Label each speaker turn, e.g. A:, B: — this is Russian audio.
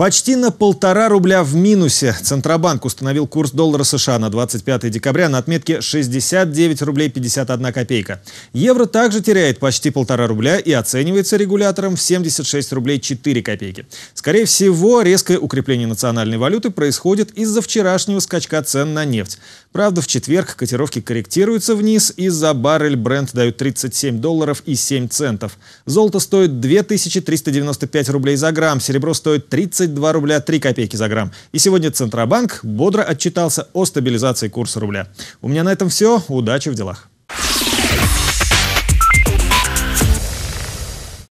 A: Почти на полтора рубля в минусе. Центробанк установил курс доллара США на 25 декабря на отметке 69 рублей 51 копейка. Евро также теряет почти полтора рубля и оценивается регулятором в 76 рублей 4 копейки. Скорее всего, резкое укрепление национальной валюты происходит из-за вчерашнего скачка цен на нефть. Правда, в четверг котировки корректируются вниз, и за баррель бренд дают 37 долларов и 7 центов. Золото стоит 2395 рублей за грамм, серебро стоит 30 22 рубля 3 копейки за грамм. И сегодня Центробанк бодро отчитался о стабилизации курса рубля. У меня на этом все. Удачи в делах.